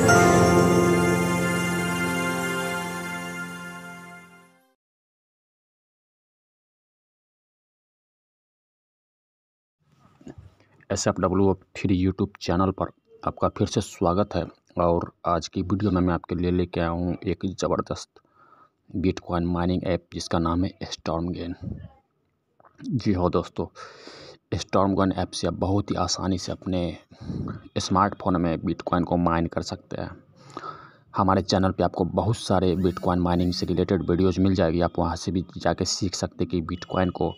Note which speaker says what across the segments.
Speaker 1: S F W three YouTube channel पर आपका फिर से स्वागत है और आज की वीडियो में मैं आपके लिए लेके आया हूँ एक ज़बरदस्त बिटकॉइन माइनिंग ऐप जिसका नाम है स्टॉर्म गेन जी हाँ दोस्तों स्टॉर्म गन ऐप से आप बहुत ही आसानी से अपने स्मार्टफोन में बिटकॉइन को माइन कर सकते हैं हमारे चैनल पे आपको बहुत सारे बिटकॉइन माइनिंग से रिलेटेड वीडियोस मिल जाएगी आप वहाँ से भी जाके सीख सकते कि बिटकॉइन को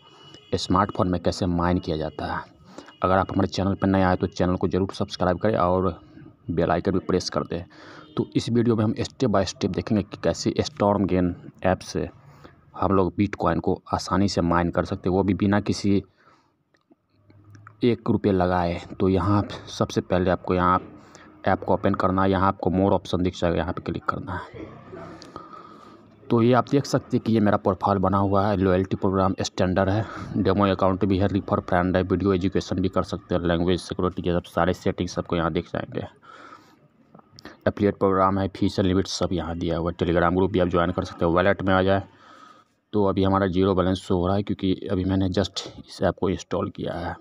Speaker 1: स्मार्टफोन में कैसे माइन किया जाता है अगर आप हमारे चैनल पर नए आए तो चैनल को ज़रूर सब्सक्राइब करें और बेल आइकन भी प्रेस कर दें तो इस वीडियो में हम स्टेप बाय स्टेप देखेंगे कि कैसे स्टॉर्म गेन ऐप से हम लोग बिटकॉइन को आसानी से माइन कर सकते हैं वो भी बिना किसी एक रुपये लगाए तो यहाँ सबसे पहले आपको यहाँ ऐप को ओपन करना है यहाँ आपको मोर ऑप्शन दिख जाएगा यहाँ पे क्लिक करना है तो ये आप देख सकते हैं कि ये मेरा प्रोफाइल बना हुआ है लॉयल्टी प्रोग्राम स्टैंडर्ड है डेमो अकाउंट भी है रिफर फ्रेंड है वीडियो एजुकेशन भी कर सकते हैं लैंग्वेज सिक्योरिटी ये सब सारे सेटिंग सबको यहाँ देख जाएंगे एप्लीट प्रोग्राम है फीस लिमिट सब यहाँ दिया हुआ है टेलीग्राम ग्रुप भी आप ज्वाइन कर सकते हो वैलेट में आ जाए तो अभी हमारा जीरो बैलेंस हो रहा है क्योंकि अभी मैंने जस्ट इस ऐप को इंस्टॉल किया है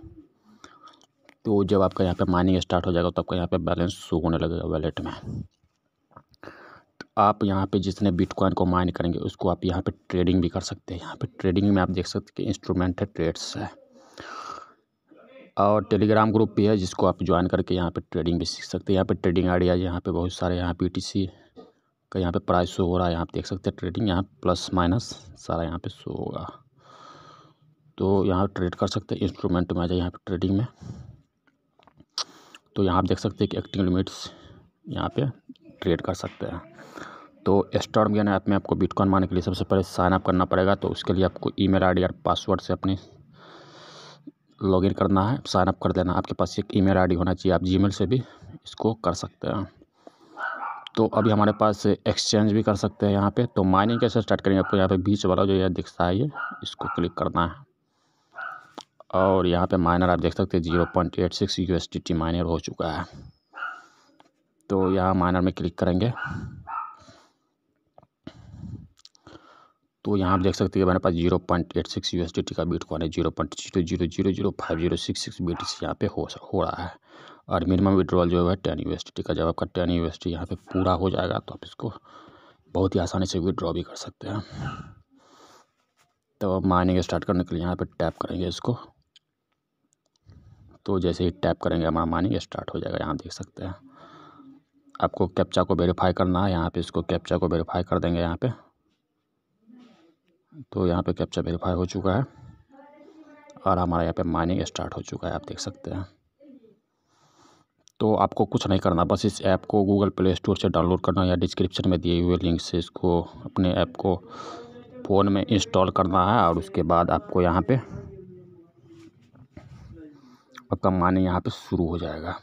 Speaker 1: तो जब आपका यहाँ पे माइनिंग स्टार्ट हो जाएगा तो आपका यहाँ पे बैलेंस शो होने लगेगा वैलेट में तो आप यहाँ पे जितने बिटकॉइन को माइन करेंगे उसको आप यहाँ पे ट्रेडिंग भी कर सकते हैं यहाँ पे ट्रेडिंग में आप देख सकते हैं कि इंस्ट्रूमेंट है ट्रेड्स है और टेलीग्राम ग्रुप भी है जिसको आप ज्वाइन करके यहाँ पर ट्रेडिंग भी सीख सकते हैं यहाँ पर ट्रेडिंग आइडिया यहाँ पर बहुत सारे यहाँ पी टी सी का यहाँ पर प्राइस शो हो रहा है यहाँ देख सकते हैं ट्रेडिंग यहाँ प्लस माइनस सारा यहाँ पर शो होगा तो यहाँ ट्रेड कर सकते हैं इंस्ट्रूमेंट में आ जाए यहाँ पर ट्रेडिंग में तो यहाँ आप देख सकते हैं कि एक्टिंग लिमिट्स यहाँ पे ट्रेड कर सकते हैं तो स्टॉर्म यानी ऐप में आपको बिटकॉइन मारने के लिए सबसे पहले साइनअप करना पड़ेगा तो उसके लिए आपको ई मेल और पासवर्ड से अपनी लॉगिन करना है साइन अप कर देना आपके पास एक ईमेल आईडी होना चाहिए आप जीमेल से भी इसको कर सकते हैं तो अभी हमारे पास एक्सचेंज भी कर सकते हैं यहाँ पे तो माइनिंग कैसे स्टार्ट करेंगे आपको यहाँ पे बीच वाला जो यह दिखता है ये इसको क्लिक करना है और यहाँ पे माइनर आप देख सकते हैं zero point eight six U S T T miner हो चुका है तो यहाँ माइनर में क्लिक करेंगे तो यहाँ आप देख सकते हैं मेरे पास zero point eight six U S T T का बीट कौन है zero point zero zero zero zero five zero six six beat यहाँ पे हो हो रहा है और मिनिमम विड्रॉल जो है ten U S T T का जब आपका टेन यू एस टी यहाँ पर पूरा हो जाएगा तो आप इसको बहुत ही आसानी से विड्रॉ भी कर सकते हैं तो माइनिंग स्टार्ट करने के लिए यहाँ पर टैप करेंगे इसको तो जैसे ही टैप करेंगे हमारा माइनिंग स्टार्ट हो जाएगा यहाँ देख सकते हैं आपको कैप्चा को वेरीफाई करना है यहाँ पे इसको कैप्चा को वेरीफाई कर देंगे यहाँ पे तो यहाँ पे कैप्चा वेरीफाई हो चुका है और हमारा यहाँ पे माइनिंग स्टार्ट हो चुका है आप देख सकते हैं तो आपको कुछ नहीं करना बस इस ऐप को गूगल प्ले स्टोर से डाउनलोड करना या डिस्क्रिप्शन में दिए हुए लिंक से इसको अपने ऐप को फ़ोन में इंस्टॉल करना है और उसके बाद आपको यहाँ पर और कमाने यहाँ पे शुरू हो जाएगा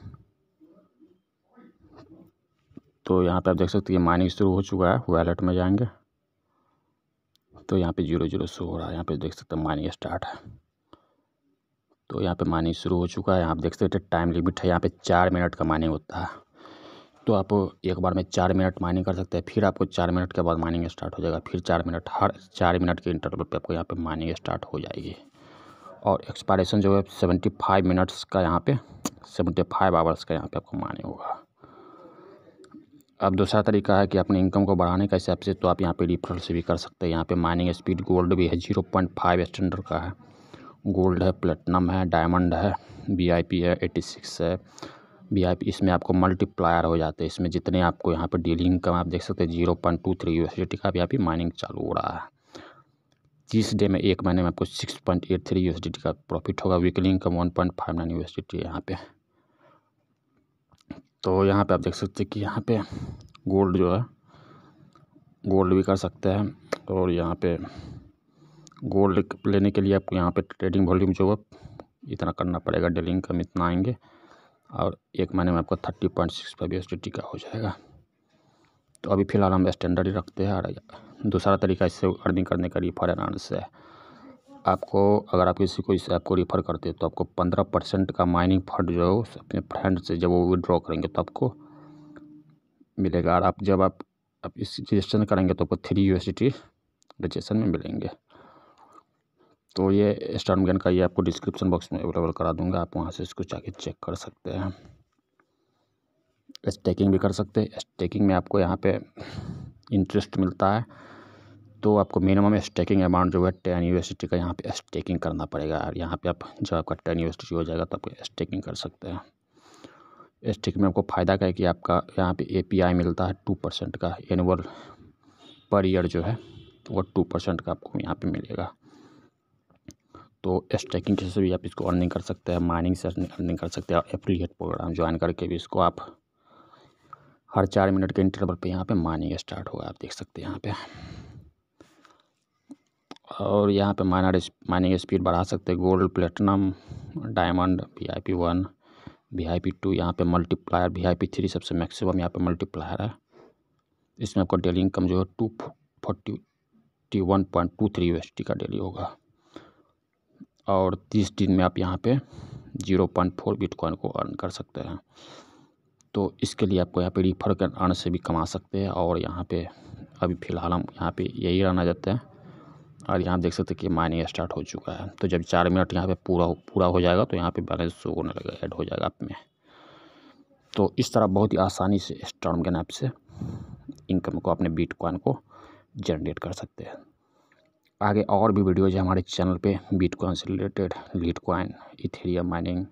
Speaker 1: तो यहाँ पे आप देख सकते हैं माइनिंग शुरू हो चुका है वैलेट में जाएंगे तो यहाँ पे जीरो जीरो शो हो रहा है यहाँ पे देख सकते हैं माइनिंग स्टार्ट है तो यहाँ पे माइनिंग शुरू हो चुका है यहाँ देख सकते हैं टाइम लिमिट है यहाँ पे चार मिनट का माइनिंग होता है तो आप एक बार में चार मिनट माइनिंग कर सकते हैं फिर आपको चार मिनट के बाद माइनिंग स्टार्ट हो जाएगा फिर चार मिनट हर चार मिनट के इंटरवल पर आपको यहाँ पर माइनिंग स्टार्ट हो जाएगी और एक्सपायरेशन जो है सेवेंटी फाइव मिनट्स का यहाँ पे सेवेंटी फाइव आवर्स का यहाँ पे आपको माने होगा अब दूसरा तरीका है कि अपने इनकम को बढ़ाने का हिसाब से तो आप यहाँ पे रिफरल से भी कर सकते हैं यहाँ पे माइनिंग स्पीड गोल्ड भी है जीरो पॉइंट फाइव स्टैंडर्ड का है गोल्ड है प्लेटनम है डायमंड है वी है एटी सिक्स है वी इसमें आपको मल्टीप्लायर हो जाते हैं इसमें जितने आपको यहाँ पर डीलिंग इनकम आप देख सकते हैं zero point two three you का भी यहाँ पर माइनिंग चालू हो रहा है जिस डे में एक महीने में आपको six point eight three you का प्रॉफिट होगा weekly income one point five nine U यहाँ पे तो यहाँ पे आप देख सकते हैं कि यहाँ पे गोल्ड जो है गोल्ड भी कर सकते हैं और यहाँ पे गोल्ड लेने के लिए आपको यहाँ पे ट्रेडिंग वॉल्यूम जो है इतना करना पड़ेगा डेली इनकम इतना आएंगे और एक महीने में आपको थर्टी पॉइंट सिक्स फाइव का हो जाएगा तो अभी फ़िलहाल हम स्टैंडर्ड ही रखते हैं और दूसरा तरीका इससे अर्निंग करने का रिफ़र एनाउंस है आपको अगर आप किसी को इस ऐप को रिफ़र करते हैं तो आपको पंद्रह परसेंट का माइनिंग फंड जो है अपने फ्रेंड से जब वो विड्रॉ करेंगे तो आपको मिलेगा और आप जब आप आप इस रजिस्ट्रेशन करेंगे तो आपको थ्री यू रजिस्ट्रेशन में मिलेंगे तो ये स्टार्ट गन का ये आपको डिस्क्रिप्शन बॉक्स में अवेलेबल करा दूंगा आप वहाँ से इसको जाके चेक कर सकते हैं स्टेकिंग भी कर सकते हैं स्टेकिंग में आपको यहाँ पे इंटरेस्ट मिलता है तो आपको मिनिमम स्टेकिंग अमाउंट जो है टेन यू का यहाँ पे स्टेकिंग करना पड़ेगा और यहाँ पे आप जब आपका टेन यू हो जाएगा तो आप स्टेकिंग कर सकते हैं स्टेक में आपको फ़ायदा क्या है कि आपका यहाँ पे ए मिलता है टू परसेंट का एनअल पर ईयर जो है तो वो टू परसेंट का आपको यहाँ पर मिलेगा तो स्टेकिंग से भी आप इसको अर्निंग कर सकते हैं माइनिंग से अर्निंग कर सकते हैं और एफिलिएट प्रोग्राम ज्वाइन करके भी इसको आप हर चार मिनट के इंटरवल पे यहाँ पे माइनिंग स्टार्ट हुआ आप देख सकते हैं यहाँ पे और यहाँ पे माइनर माइनिंग स्पीड बढ़ा सकते हैं gold platinum diamond V I P one V I P two यहाँ पर multiplier V I P three सबसे मैक्सिमम यहाँ पे मल्टीप्लायर है इसमें आपका डेली इनकम जो है two forty one point two three you का डेली होगा और तीस दिन में आप यहाँ पे जीरो पॉइंट फोर बिटकॉइन को अर्न कर सकते हैं तो इसके लिए आपको यहाँ पे रिफर कर आने से भी कमा सकते हैं और यहाँ पे अभी फ़िलहाल हम यहाँ पे यही रहना चाहते हैं और यहाँ देख सकते हैं कि माइनिंग स्टार्ट हो चुका है तो जब चार मिनट यहाँ पे पूरा पूरा हो जाएगा तो यहाँ पे बैलेंस शो होने लगेगा ऐड हो जाएगा आप में तो इस तरह बहुत ही आसानी से स्टॉर्म गेन ऐप से इनकम को अपने बीट को जनरेट कर सकते हैं आगे और भी वीडियोज हमारे चैनल पर बीट से रिलेटेड लीटकॉइन इथेरिया माइनिंग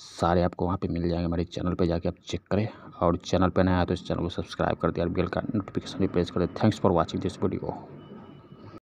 Speaker 1: सारे आपको वहाँ पे मिल जाएंगे हमारे चैनल पे जाके आप चेक करें और चैनल पे नया है तो इस चैनल को सब्सक्राइब कर दिया और बेल का नोटिफिकेशन भी प्रेस कर thanks for watching this video